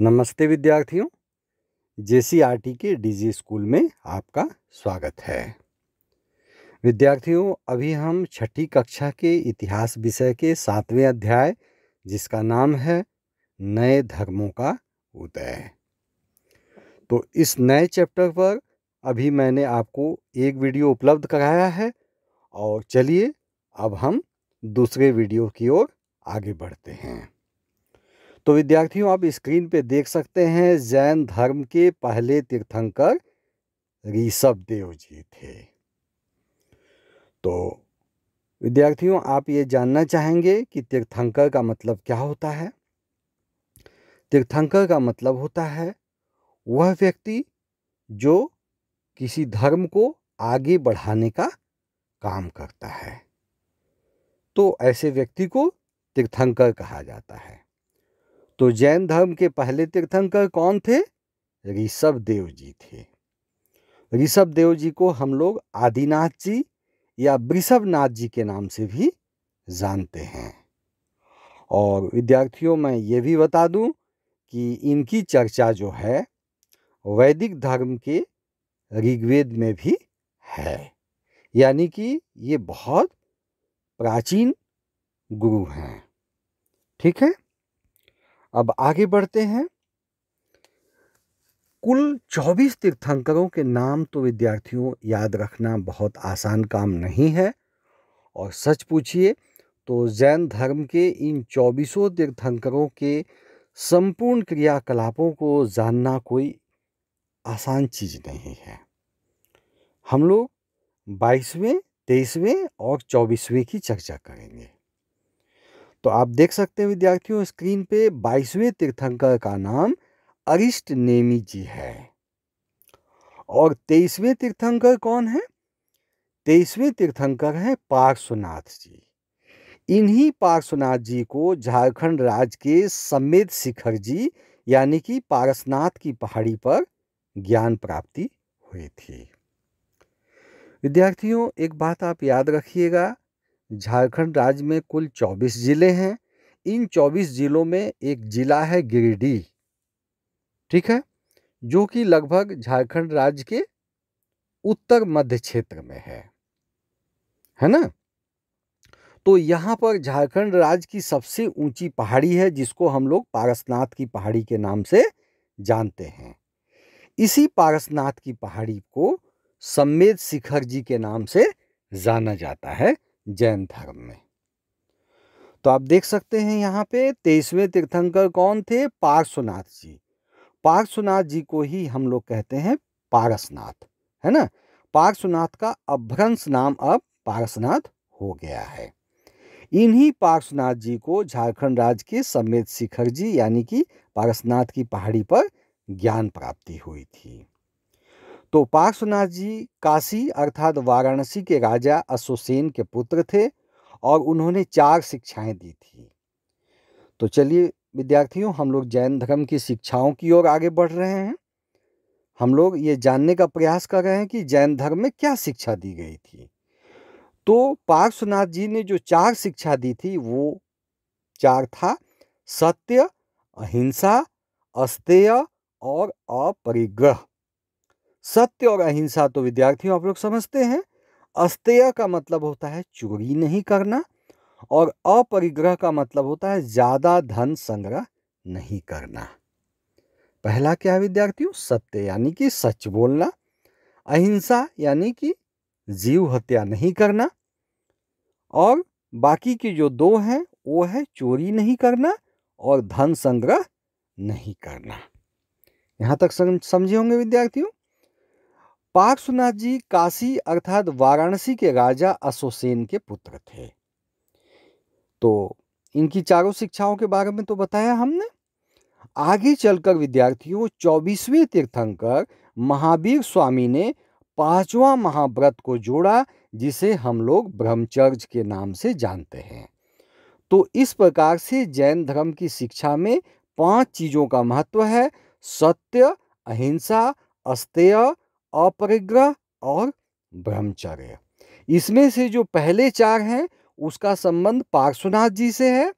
नमस्ते विद्यार्थियों जेसीआरटी के डीजी स्कूल में आपका स्वागत है विद्यार्थियों अभी हम छठी कक्षा के इतिहास विषय के सातवें अध्याय जिसका नाम है नए धर्मों का उदय तो इस नए चैप्टर पर अभी मैंने आपको एक वीडियो उपलब्ध कराया है और चलिए अब हम दूसरे वीडियो की ओर आगे बढ़ते हैं तो विद्यार्थियों आप स्क्रीन पे देख सकते हैं जैन धर्म के पहले तीर्थंकर ऋषभ देव जी थे तो विद्यार्थियों आप ये जानना चाहेंगे कि तीर्थंकर का मतलब क्या होता है तीर्थंकर का मतलब होता है वह व्यक्ति जो किसी धर्म को आगे बढ़ाने का काम करता है तो ऐसे व्यक्ति को तीर्थंकर कहा जाता है तो जैन धर्म के पहले तीर्थंकर कौन थे ऋषभ देव जी थे ऋषभ देव जी को हम लोग आदिनाथ जी या वृषभनाथ जी के नाम से भी जानते हैं और विद्यार्थियों मैं ये भी बता दूं कि इनकी चर्चा जो है वैदिक धर्म के ऋग्वेद में भी है यानी कि ये बहुत प्राचीन गुरु हैं ठीक है अब आगे बढ़ते हैं कुल 24 तीर्थंकरों के नाम तो विद्यार्थियों याद रखना बहुत आसान काम नहीं है और सच पूछिए तो जैन धर्म के इन चौबीसों तीर्थंकरों के संपूर्ण क्रियाकलापों को जानना कोई आसान चीज नहीं है हम लोग बाईसवें तेईसवें और चौबीसवें की चर्चा करेंगे तो आप देख सकते हैं विद्यार्थियों स्क्रीन पे बाईसवें तीर्थंकर का नाम अरिष्ट नेमी जी है और तेईसवें तीर्थंकर कौन है तेईसवें तीर्थंकर हैं पार्श्वनाथ जी इन्हीं पार्श्वनाथ जी को झारखंड राज्य के समेत शिखर जी यानी कि पारसनाथ की पहाड़ी पर ज्ञान प्राप्ति हुई थी विद्यार्थियों एक बात आप याद रखिएगा झारखंड राज्य में कुल चौबीस ज़िले हैं इन चौबीस ज़िलों में एक ज़िला है गिरिडीह ठीक है जो कि लगभग झारखंड राज्य के उत्तर मध्य क्षेत्र में है है ना तो यहाँ पर झारखंड राज्य की सबसे ऊंची पहाड़ी है जिसको हम लोग पारसनाथ की पहाड़ी के नाम से जानते हैं इसी पारसनाथ की पहाड़ी को सम्मेद शिखर जी के नाम से जाना जाता है जैन धर्म में तो आप देख सकते हैं यहाँ पे तेईसवें तीर्थंकर कौन थे पार्श्वनाथ जी पार्श्वनाथ जी को ही हम लोग कहते हैं पारसनाथ है ना पार्श्वनाथ का अभ्रंश नाम अब पारसनाथ हो गया है इन्हीं पार्श्वनाथ जी को झारखंड राज्य के समेत शिखर जी यानी कि पारसनाथ की पहाड़ी पर ज्ञान प्राप्ति हुई थी तो पार्श्वनाथ जी काशी अर्थात वाराणसी के राजा अश्वसेन के पुत्र थे और उन्होंने चार शिक्षाएं दी थी तो चलिए विद्यार्थियों हम लोग जैन धर्म की शिक्षाओं की ओर आगे बढ़ रहे हैं हम लोग ये जानने का प्रयास कर रहे हैं कि जैन धर्म में क्या शिक्षा दी गई थी तो पार्श्वनाथ जी ने जो चार शिक्षा दी थी वो चार था सत्य अहिंसा अस्तेय और अपरिग्रह सत्य और अहिंसा तो विद्यार्थियों आप लोग समझते हैं अस्तेय का मतलब होता है चोरी नहीं करना और अपरिग्रह का मतलब होता है ज़्यादा धन संग्रह नहीं करना पहला क्या है विद्यार्थियों सत्य यानी कि सच बोलना अहिंसा यानी कि जीव हत्या नहीं करना और बाकी की जो दो हैं वो है चोरी नहीं करना और धन संग्रह नहीं करना यहाँ तक समझे होंगे विद्यार्थियों पार्श्वनाथ जी काशी अर्थात वाराणसी के राजा अशोसेन के पुत्र थे तो इनकी चारों शिक्षाओं के बारे में तो बताया हमने आगे चलकर विद्यार्थियों चौबीसवें तीर्थंकर महावीर स्वामी ने पांचवा महाव्रत को जोड़ा जिसे हम लोग ब्रह्मचर्य के नाम से जानते हैं तो इस प्रकार से जैन धर्म की शिक्षा में पांच चीजों का महत्व है सत्य अहिंसा अस्तेय अपरिग्रह और ब्रह्मचर्य इसमें से जो पहले चार हैं उसका संबंध पार्श्वनाथ जी से है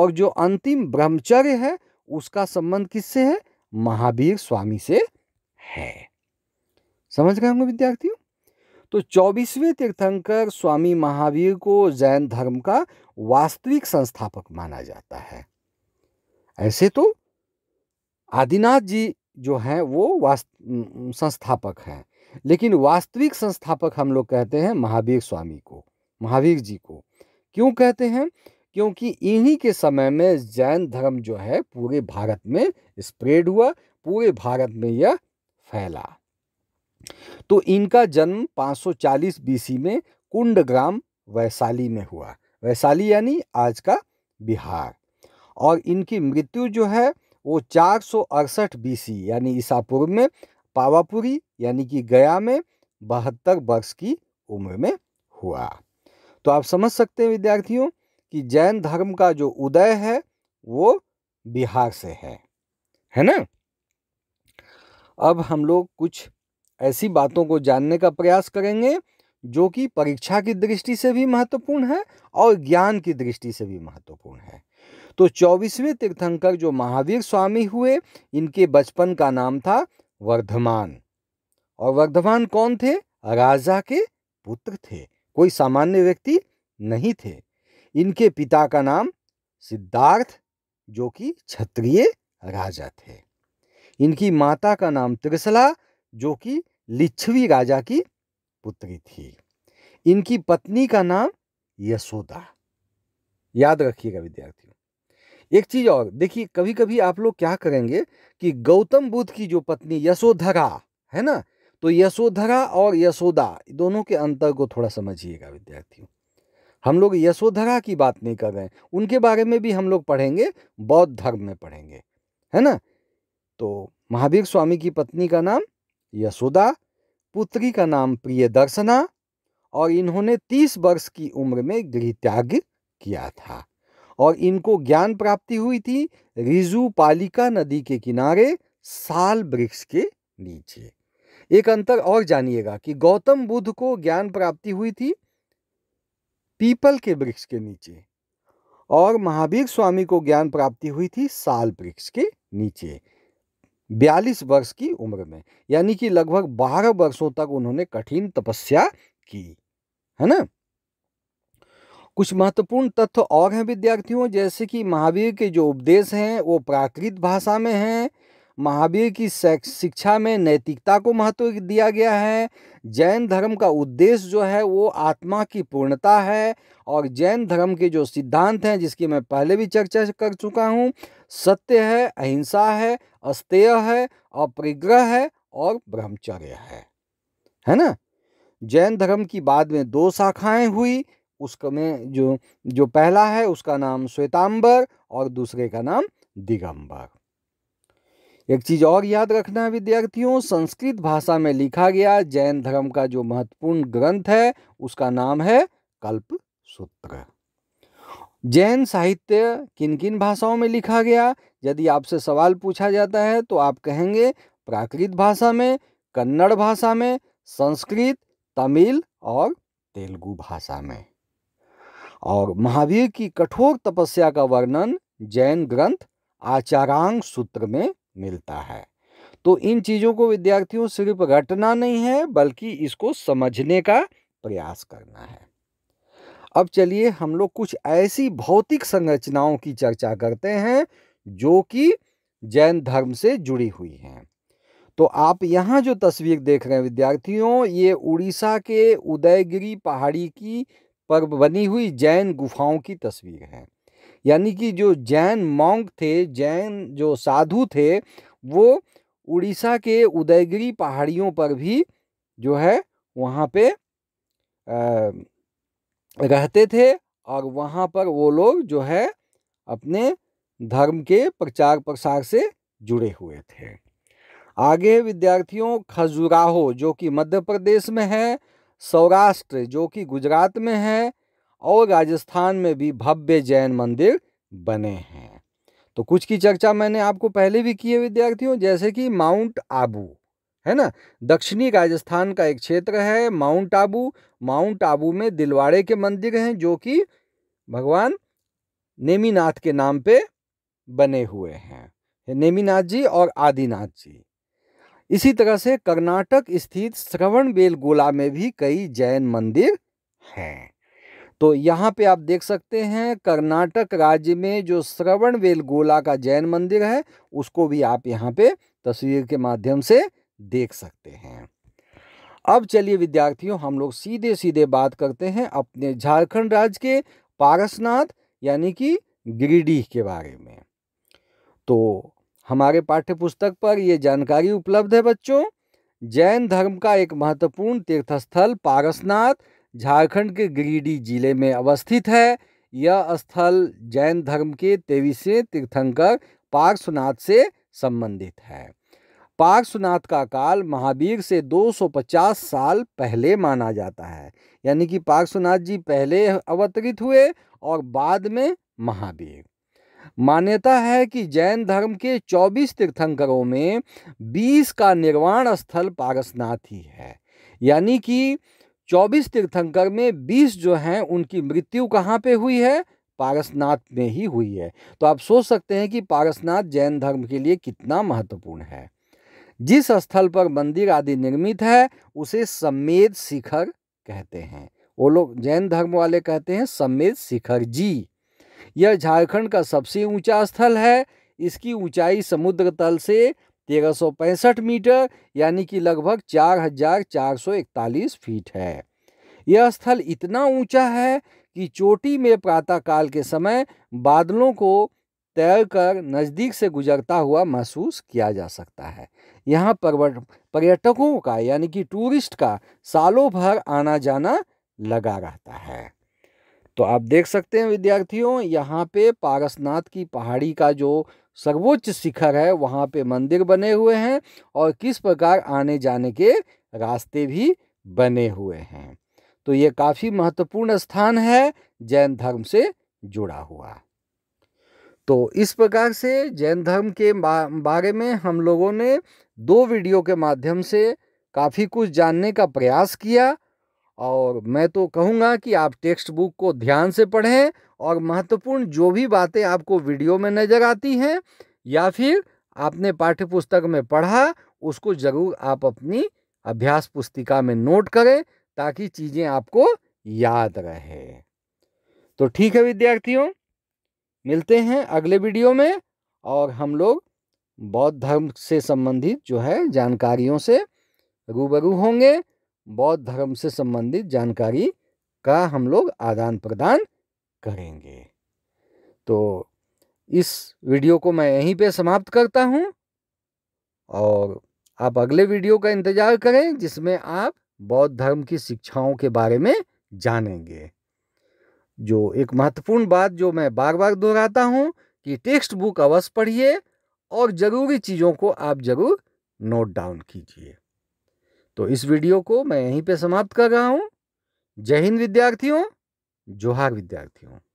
और जो अंतिम ब्रह्मचर्य है उसका संबंध किससे है महावीर स्वामी से है समझ गए होंगे विद्यार्थियों तो चौबीसवें तीर्थंकर स्वामी महावीर को जैन धर्म का वास्तविक संस्थापक माना जाता है ऐसे तो आदिनाथ जी जो हैं वो वास्त संस्थापक हैं लेकिन वास्तविक संस्थापक हम लोग कहते हैं महावीर स्वामी को महावीर जी को क्यों कहते हैं क्योंकि इन्हीं के समय में जैन धर्म जो है पूरे भारत में स्प्रेड हुआ पूरे भारत में यह फैला तो इनका जन्म 540 बीसी में कुंड ग्राम वैशाली में हुआ वैशाली यानी आज का बिहार और इनकी मृत्यु जो है वो चार सौ अड़सठ बीसी यानी ईसा पूर्व में पावापुरी यानी कि गया में बहत्तर वर्ष की उम्र में हुआ तो आप समझ सकते हैं विद्यार्थियों कि जैन धर्म का जो उदय है वो बिहार से है है ना अब हम लोग कुछ ऐसी बातों को जानने का प्रयास करेंगे जो कि परीक्षा की दृष्टि से भी महत्वपूर्ण है और ज्ञान की दृष्टि से भी महत्वपूर्ण है तो चौबीसवें तीर्थंकर जो महावीर स्वामी हुए इनके बचपन का नाम था वर्धमान और वर्धमान कौन थे राजा के पुत्र थे कोई सामान्य व्यक्ति नहीं थे इनके पिता का नाम सिद्धार्थ जो कि क्षत्रिय राजा थे इनकी माता का नाम त्रिसला जो कि लिच्छवी राजा की पुत्री थी इनकी पत्नी का नाम यशोदा याद रखिएगा विद्यार्थियों एक चीज और देखिए कभी कभी आप लोग क्या करेंगे कि गौतम बुद्ध की जो पत्नी यशोधरा है ना तो यशोधरा और यशोदा दोनों के अंतर को थोड़ा समझिएगा विद्यार्थियों हम लोग यशोधरा की बात नहीं कर रहे हैं उनके बारे में भी हम लोग पढ़ेंगे बौद्ध धर्म में पढ़ेंगे है ना तो महावीर स्वामी की पत्नी का नाम यशोदा पुत्री का नाम प्रियदर्शना और इन्होंने तीस वर्ष की उम्र में गृह त्याग किया था और इनको ज्ञान प्राप्ति हुई थी रिजुपालिका नदी के किनारे साल वृक्ष के नीचे एक अंतर और जानिएगा कि गौतम बुद्ध को ज्ञान प्राप्ति हुई थी पीपल के वृक्ष के नीचे और महावीर स्वामी को ज्ञान प्राप्ति हुई थी साल वृक्ष के नीचे बयालीस वर्ष की उम्र में यानी कि लगभग बारह वर्षों तक उन्होंने कठिन तपस्या की है ना कुछ महत्वपूर्ण तथ्य और हैं विद्यार्थियों जैसे कि महावीर के जो उपदेश हैं वो प्राकृत भाषा में हैं महावीर की शिक्षा में नैतिकता को महत्व दिया गया है जैन धर्म का उद्देश्य जो है वो आत्मा की पूर्णता है और जैन धर्म के जो सिद्धांत हैं जिसकी मैं पहले भी चर्चा कर चुका हूँ सत्य है अहिंसा है अस्तेय है अपरिग्रह है और ब्रह्मचर्य है है ना जैन धर्म की बाद में दो शाखाएं हुई उसमें जो जो पहला है उसका नाम श्वेतांबर और दूसरे का नाम दिगंबर एक चीज और याद रखना है विद्यार्थियों संस्कृत भाषा में लिखा गया जैन धर्म का जो महत्वपूर्ण ग्रंथ है उसका नाम है कल्प सूत्र जैन साहित्य किन किन भाषाओं में लिखा गया यदि आपसे सवाल पूछा जाता है तो आप कहेंगे प्राकृत भाषा में कन्नड़ भाषा में संस्कृत तमिल और तेलुगु भाषा में और महावीर की कठोर तपस्या का वर्णन जैन ग्रंथ आचारांग सूत्र में मिलता है तो इन चीज़ों को विद्यार्थियों सिर्फ रटना नहीं है बल्कि इसको समझने का प्रयास करना है अब चलिए हम लोग कुछ ऐसी भौतिक संरचनाओं की चर्चा करते हैं जो कि जैन धर्म से जुड़ी हुई हैं तो आप यहाँ जो तस्वीर देख रहे हैं विद्यार्थियों ये उड़ीसा के उदयगिरी पहाड़ी की पर बनी हुई जैन गुफाओं की तस्वीर है यानी कि जो जैन मॉन्ग थे जैन जो साधु थे वो उड़ीसा के उदयगिरी पहाड़ियों पर भी जो है वहाँ पे रहते थे और वहाँ पर वो लोग जो है अपने धर्म के प्रचार प्रसार से जुड़े हुए थे आगे विद्यार्थियों खजुराहो जो कि मध्य प्रदेश में है सौराष्ट्र जो कि गुजरात में है और राजस्थान में भी भव्य जैन मंदिर बने हैं तो कुछ की चर्चा मैंने आपको पहले भी की है विद्यार्थियों जैसे कि माउंट आबू है ना दक्षिणी राजस्थान का एक क्षेत्र है माउंट आबू माउंट आबू में दिलवाड़े के मंदिर हैं जो कि भगवान नेमीनाथ के नाम पे बने हुए हैं नेमीनाथ जी और आदिनाथ जी इसी तरह से कर्नाटक स्थित श्रवण बेलगोला में भी कई जैन मंदिर हैं तो यहाँ पे आप देख सकते हैं कर्नाटक राज्य में जो श्रवण बेलगोला का जैन मंदिर है उसको भी आप यहाँ पे तस्वीर के माध्यम से देख सकते हैं अब चलिए विद्यार्थियों हम लोग सीधे सीधे बात करते हैं अपने झारखंड राज्य के पारसनाथ यानी कि गिरिडीह के बारे में तो हमारे पाठ्य पुस्तक पर ये जानकारी उपलब्ध है बच्चों जैन धर्म का एक महत्वपूर्ण तीर्थस्थल पारसनाथ झारखंड के गिरिडीह जिले में अवस्थित है यह स्थल जैन धर्म के तेईसवें तीर्थंकर पार्श्वनाथ से संबंधित है पार्श्वनाथ का काल महावीर से 250 साल पहले माना जाता है यानी कि पार्श्वनाथ जी पहले अवतरित हुए और बाद में महावीर मान्यता है कि जैन धर्म के 24 तीर्थंकरों में 20 का निर्वाण स्थल पारसनाथ ही है यानी कि 24 तीर्थंकर में 20 जो हैं उनकी मृत्यु कहाँ पे हुई है पारसनाथ में ही हुई है तो आप सोच सकते हैं कि पारसनाथ जैन धर्म के लिए कितना महत्वपूर्ण है जिस स्थल पर मंदिर आदि निर्मित है उसे सम्मेद शिखर कहते हैं वो लोग जैन धर्म वाले कहते हैं सम्मेद शिखर जी यह झारखंड का सबसे ऊंचा स्थल है इसकी ऊंचाई समुद्र तल से तेरह मीटर यानी कि लगभग 4441 फीट है यह स्थल इतना ऊंचा है कि चोटी में प्रातःकाल के समय बादलों को तैर कर नज़दीक से गुजरता हुआ महसूस किया जा सकता है यहाँ पर पर्यटकों का यानी कि टूरिस्ट का सालों भर आना जाना लगा रहता है तो आप देख सकते हैं विद्यार्थियों यहाँ पे पारसनाथ की पहाड़ी का जो सर्वोच्च शिखर है वहाँ पे मंदिर बने हुए हैं और किस प्रकार आने जाने के रास्ते भी बने हुए हैं तो ये काफ़ी महत्वपूर्ण स्थान है जैन धर्म से जुड़ा हुआ तो इस प्रकार से जैन धर्म के बारे में हम लोगों ने दो वीडियो के माध्यम से काफ़ी कुछ जानने का प्रयास किया और मैं तो कहूँगा कि आप टेक्स्ट बुक को ध्यान से पढ़ें और महत्वपूर्ण जो भी बातें आपको वीडियो में नज़र आती हैं या फिर आपने पाठ्य पुस्तक में पढ़ा उसको ज़रूर आप अपनी अभ्यास पुस्तिका में नोट करें ताकि चीज़ें आपको याद रहे तो ठीक है विद्यार्थियों मिलते हैं अगले वीडियो में और हम लोग बौद्ध धर्म से संबंधित जो है जानकारियों से रूबरू होंगे बौद्ध धर्म से संबंधित जानकारी का हम लोग आदान प्रदान करेंगे तो इस वीडियो को मैं यहीं पे समाप्त करता हूँ और आप अगले वीडियो का इंतज़ार करें जिसमें आप बौद्ध धर्म की शिक्षाओं के बारे में जानेंगे जो एक महत्वपूर्ण बात जो मैं बार बार दोहराता हूँ कि टेक्स्ट बुक अवश्य पढ़िए और ज़रूरी चीज़ों को आप ज़रूर नोट डाउन कीजिए तो इस वीडियो को मैं यहीं पे समाप्त कर रहा हूँ जय हिंद विद्यार्थियों जोहार विद्यार्थियों